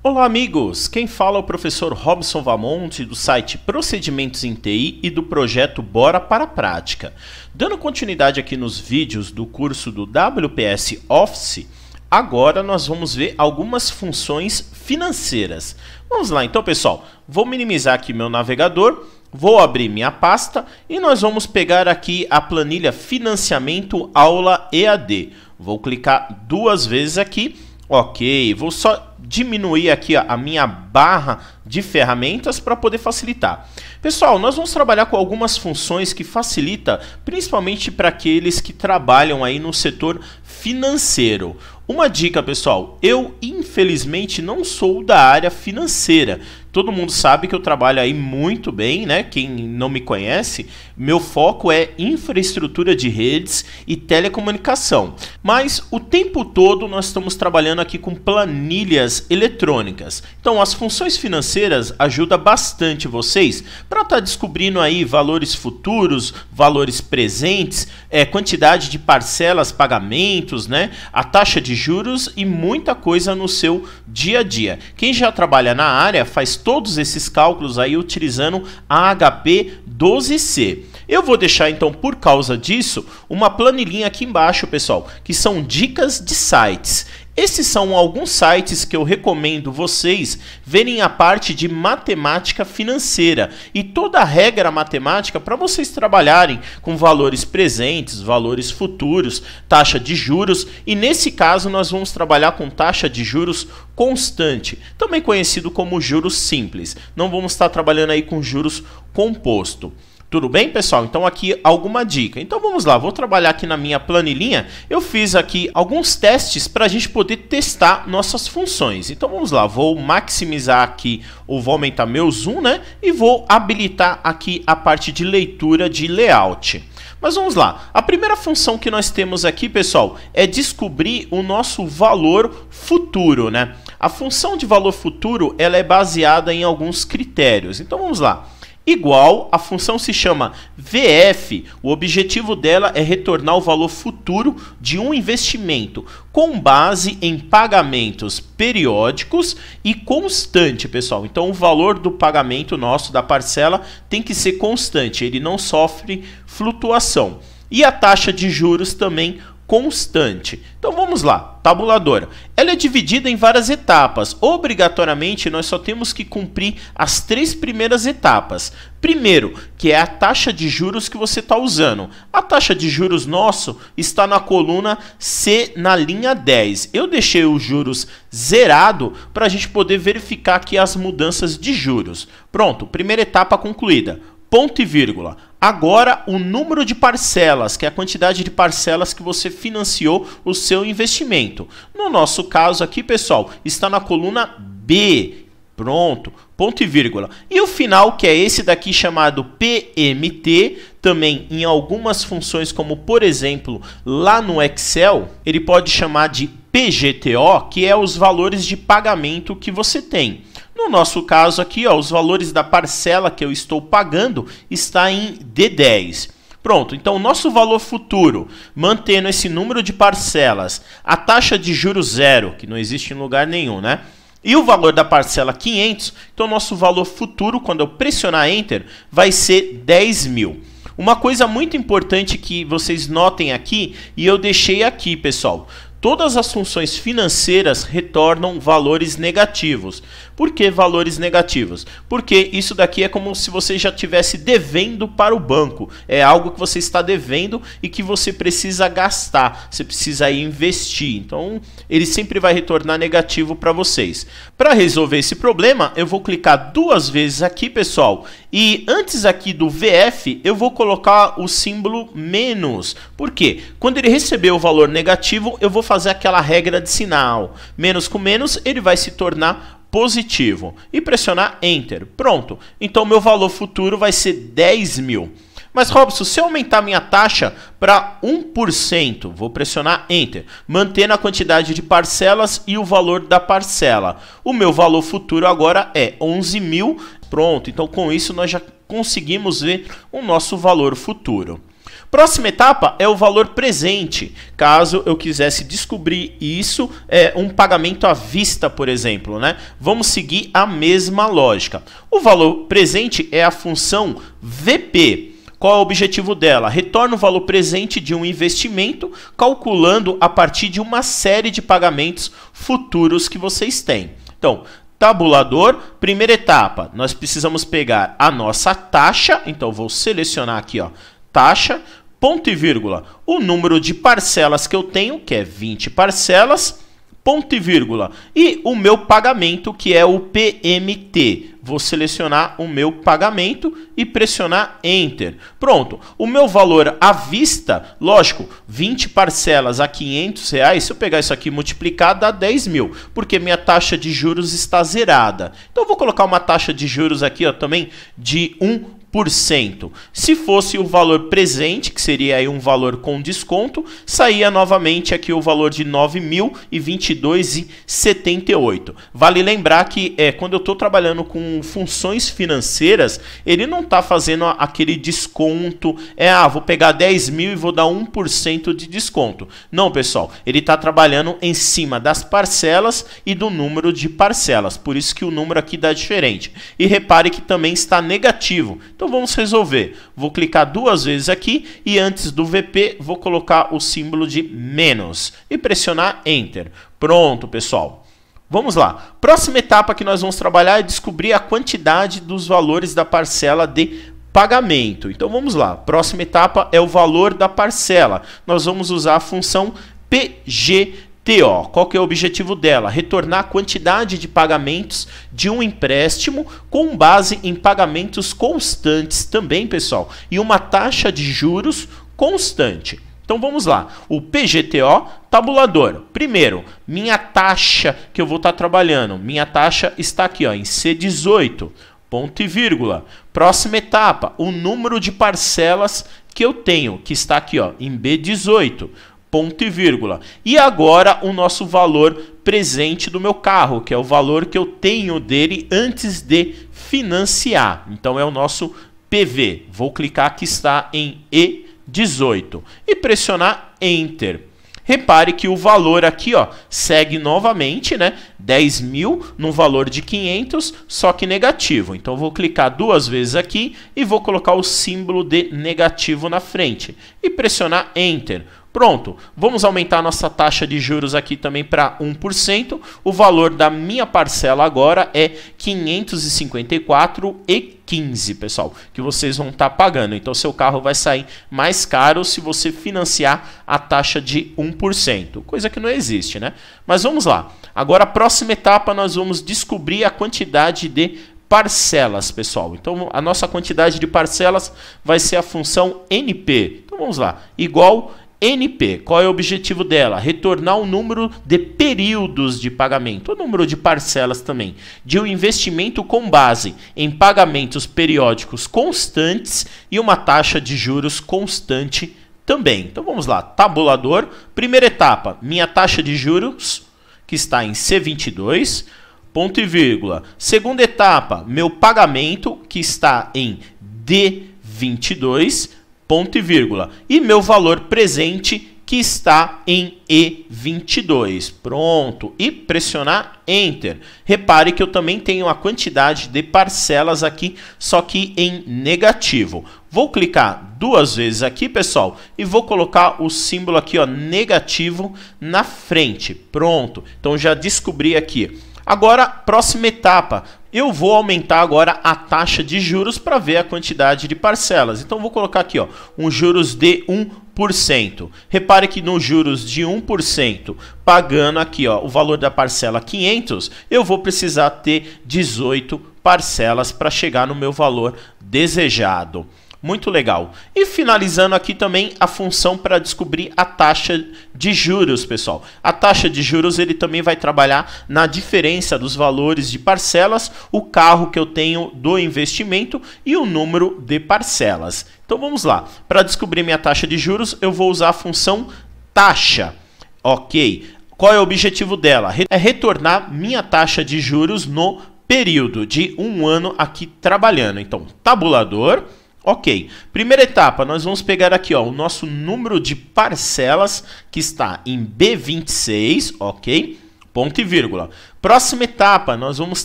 Olá, amigos! Quem fala é o professor Robson Vamonte, do site Procedimentos em TI e do projeto Bora para a Prática. Dando continuidade aqui nos vídeos do curso do WPS Office, agora nós vamos ver algumas funções financeiras. Vamos lá, então, pessoal. Vou minimizar aqui meu navegador, vou abrir minha pasta e nós vamos pegar aqui a planilha Financiamento Aula EAD. Vou clicar duas vezes aqui. Ok, vou só diminuir aqui a minha barra de ferramentas para poder facilitar. Pessoal, nós vamos trabalhar com algumas funções que facilita, principalmente para aqueles que trabalham aí no setor financeiro. Uma dica, pessoal, eu infelizmente não sou da área financeira. Todo mundo sabe que eu trabalho aí muito bem, né? Quem não me conhece, meu foco é infraestrutura de redes e telecomunicação. Mas o tempo todo nós estamos trabalhando aqui com planilhas eletrônicas. Então, as funções financeiras ajudam bastante vocês para estar tá descobrindo aí valores futuros, valores presentes, é, quantidade de parcelas, pagamentos, né? A taxa de juros e muita coisa no seu dia a dia. Quem já trabalha na área faz todos esses cálculos aí utilizando a HP 12C. Eu vou deixar então por causa disso uma planilhinha aqui embaixo, pessoal, que são dicas de sites. Esses são alguns sites que eu recomendo vocês verem a parte de matemática financeira e toda a regra matemática para vocês trabalharem com valores presentes, valores futuros, taxa de juros e nesse caso nós vamos trabalhar com taxa de juros constante, também conhecido como juros simples. Não vamos estar trabalhando aí com juros composto. Tudo bem, pessoal? Então aqui alguma dica. Então vamos lá, vou trabalhar aqui na minha planilhinha. Eu fiz aqui alguns testes para a gente poder testar nossas funções. Então vamos lá, vou maximizar aqui, ou vou aumentar meu zoom, né? E vou habilitar aqui a parte de leitura de layout. Mas vamos lá. A primeira função que nós temos aqui, pessoal, é descobrir o nosso valor futuro, né? A função de valor futuro, ela é baseada em alguns critérios. Então vamos lá igual, a função se chama VF. O objetivo dela é retornar o valor futuro de um investimento com base em pagamentos periódicos e constante, pessoal. Então, o valor do pagamento nosso da parcela tem que ser constante, ele não sofre flutuação. E a taxa de juros também constante. Então vamos lá, tabuladora. Ela é dividida em várias etapas. Obrigatoriamente nós só temos que cumprir as três primeiras etapas. Primeiro, que é a taxa de juros que você está usando. A taxa de juros nosso está na coluna C, na linha 10. Eu deixei os juros zerado para a gente poder verificar aqui as mudanças de juros. Pronto, primeira etapa concluída ponto e vírgula. Agora, o número de parcelas, que é a quantidade de parcelas que você financiou o seu investimento. No nosso caso aqui, pessoal, está na coluna B. Pronto, ponto e vírgula. E o final, que é esse daqui chamado PMT, também em algumas funções, como por exemplo, lá no Excel, ele pode chamar de PGTO, que é os valores de pagamento que você tem. No nosso caso aqui, ó, os valores da parcela que eu estou pagando está em D10. Pronto, então o nosso valor futuro, mantendo esse número de parcelas, a taxa de juros zero, que não existe em lugar nenhum, né? E o valor da parcela 500, então nosso valor futuro, quando eu pressionar Enter, vai ser 10 mil. Uma coisa muito importante que vocês notem aqui, e eu deixei aqui, pessoal. Todas as funções financeiras retornam valores negativos. Por que valores negativos? Porque isso daqui é como se você já tivesse devendo para o banco. É algo que você está devendo e que você precisa gastar, você precisa investir. Então, ele sempre vai retornar negativo para vocês. Para resolver esse problema, eu vou clicar duas vezes aqui, pessoal. E antes aqui do VF, eu vou colocar o símbolo menos. Por quê? Quando ele receber o valor negativo, eu vou fazer aquela regra de sinal. Menos com menos, ele vai se tornar positivo e pressionar Enter. Pronto. Então meu valor futuro vai ser 10 mil. Mas Robson, se eu aumentar minha taxa para 1%, vou pressionar Enter, mantendo a quantidade de parcelas e o valor da parcela. O meu valor futuro agora é 11 mil. Pronto. Então com isso nós já conseguimos ver o nosso valor futuro. Próxima etapa é o valor presente. Caso eu quisesse descobrir isso, é um pagamento à vista, por exemplo, né? Vamos seguir a mesma lógica. O valor presente é a função VP. Qual é o objetivo dela? Retorna o valor presente de um investimento, calculando a partir de uma série de pagamentos futuros que vocês têm. Então, tabulador. Primeira etapa, nós precisamos pegar a nossa taxa, então vou selecionar aqui, ó, taxa ponto e vírgula, o número de parcelas que eu tenho, que é 20 parcelas, ponto e vírgula, e o meu pagamento, que é o PMT. Vou selecionar o meu pagamento e pressionar Enter. Pronto, o meu valor à vista, lógico, 20 parcelas a 500 reais, se eu pegar isso aqui e multiplicar, dá 10 mil, porque minha taxa de juros está zerada. Então, vou colocar uma taxa de juros aqui ó, também de 1 cento. Se fosse o valor presente, que seria aí um valor com desconto, saía novamente aqui o valor de 9.022,78. Vale lembrar que é, quando eu estou trabalhando com funções financeiras, ele não está fazendo aquele desconto, é, ah, vou pegar 10 mil e vou dar 1% de desconto. Não, pessoal, ele está trabalhando em cima das parcelas e do número de parcelas, por isso que o número aqui dá diferente. E repare que também está negativo, então vamos resolver. Vou clicar duas vezes aqui e antes do VP vou colocar o símbolo de menos e pressionar Enter. Pronto, pessoal. Vamos lá. Próxima etapa que nós vamos trabalhar é descobrir a quantidade dos valores da parcela de pagamento. Então vamos lá. Próxima etapa é o valor da parcela. Nós vamos usar a função PG TO, qual que é o objetivo dela? Retornar a quantidade de pagamentos de um empréstimo com base em pagamentos constantes também, pessoal, e uma taxa de juros constante. Então vamos lá. O PGTO, tabulador. Primeiro, minha taxa que eu vou estar tá trabalhando. Minha taxa está aqui, ó, em C18, ponto e vírgula. Próxima etapa, o número de parcelas que eu tenho, que está aqui, ó, em B18 ponto e vírgula. E agora o nosso valor presente do meu carro, que é o valor que eu tenho dele antes de financiar. Então é o nosso PV. Vou clicar que está em E18 e pressionar Enter. Repare que o valor aqui ó, segue novamente, né? 10 mil no valor de 500, só que negativo. Então vou clicar duas vezes aqui e vou colocar o símbolo de negativo na frente e pressionar Enter. Pronto, vamos aumentar nossa taxa de juros aqui também para 1%. O valor da minha parcela agora é R$ 554,15. 15, pessoal, que vocês vão estar tá pagando. Então seu carro vai sair mais caro se você financiar a taxa de 1%, coisa que não existe, né? Mas vamos lá. Agora a próxima etapa nós vamos descobrir a quantidade de parcelas, pessoal. Então, a nossa quantidade de parcelas vai ser a função NP. Então, vamos lá. Igual NP, qual é o objetivo dela? Retornar o número de períodos de pagamento, o número de parcelas também, de um investimento com base em pagamentos periódicos constantes e uma taxa de juros constante também. Então vamos lá, tabulador. Primeira etapa, minha taxa de juros, que está em C22, ponto e vírgula. Segunda etapa, meu pagamento, que está em D22, ponto e vírgula. E meu valor presente que está em E22. Pronto. E pressionar Enter. Repare que eu também tenho a quantidade de parcelas aqui, só que em negativo. Vou clicar duas vezes aqui, pessoal, e vou colocar o símbolo aqui, ó, negativo na frente. Pronto. Então já descobri aqui. Agora, próxima etapa, eu vou aumentar agora a taxa de juros para ver a quantidade de parcelas. Então vou colocar aqui, ó, um juros de 1%. Repare que nos juros de 1%, pagando aqui, ó, o valor da parcela 500, eu vou precisar ter 18 parcelas para chegar no meu valor desejado. Muito legal. E finalizando aqui também a função para descobrir a taxa de juros, pessoal. A taxa de juros ele também vai trabalhar na diferença dos valores de parcelas, o carro que eu tenho do investimento e o número de parcelas. Então vamos lá. Para descobrir minha taxa de juros, eu vou usar a função taxa. OK. Qual é o objetivo dela? É retornar minha taxa de juros no período de um ano aqui trabalhando. Então, tabulador, Ok, primeira etapa, nós vamos pegar aqui ó, o nosso número de parcelas que está em B26, ok? Ponto e vírgula. Próxima etapa, nós vamos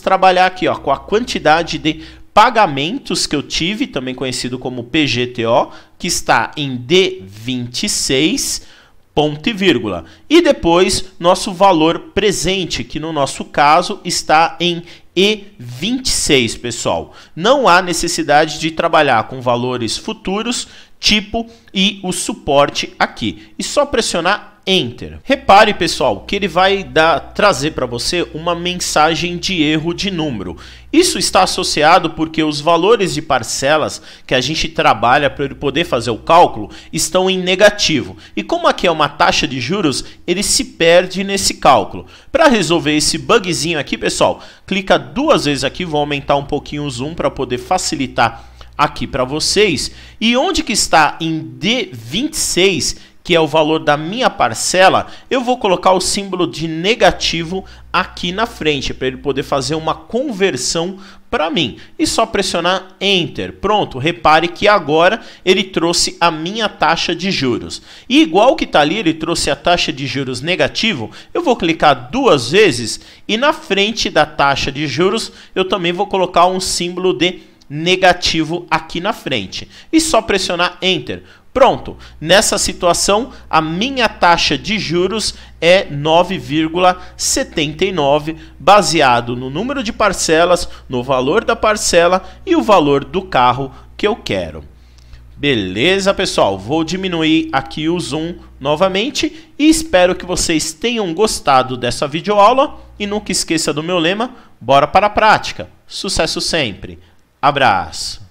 trabalhar aqui ó, com a quantidade de pagamentos que eu tive, também conhecido como PGTO, que está em D26, ponto e vírgula. E depois, nosso valor presente, que no nosso caso está em e 26, pessoal. Não há necessidade de trabalhar com valores futuros, tipo e o suporte aqui. E só pressionar Enter. Repare, pessoal, que ele vai dar, trazer para você uma mensagem de erro de número. Isso está associado porque os valores de parcelas que a gente trabalha para ele poder fazer o cálculo estão em negativo. E como aqui é uma taxa de juros, ele se perde nesse cálculo. Para resolver esse bugzinho aqui, pessoal, clica duas vezes aqui, vou aumentar um pouquinho o zoom para poder facilitar aqui para vocês. E onde que está em D26 que é o valor da minha parcela, eu vou colocar o símbolo de negativo aqui na frente para ele poder fazer uma conversão para mim. E só pressionar enter. Pronto, repare que agora ele trouxe a minha taxa de juros. E igual que está ali, ele trouxe a taxa de juros negativo, eu vou clicar duas vezes e na frente da taxa de juros eu também vou colocar um símbolo de negativo aqui na frente. E só pressionar enter. Pronto, nessa situação a minha taxa de juros é 9,79, baseado no número de parcelas, no valor da parcela e o valor do carro que eu quero. Beleza, pessoal? Vou diminuir aqui o zoom novamente e espero que vocês tenham gostado dessa videoaula e nunca esqueça do meu lema, bora para a prática. Sucesso sempre. Abraço.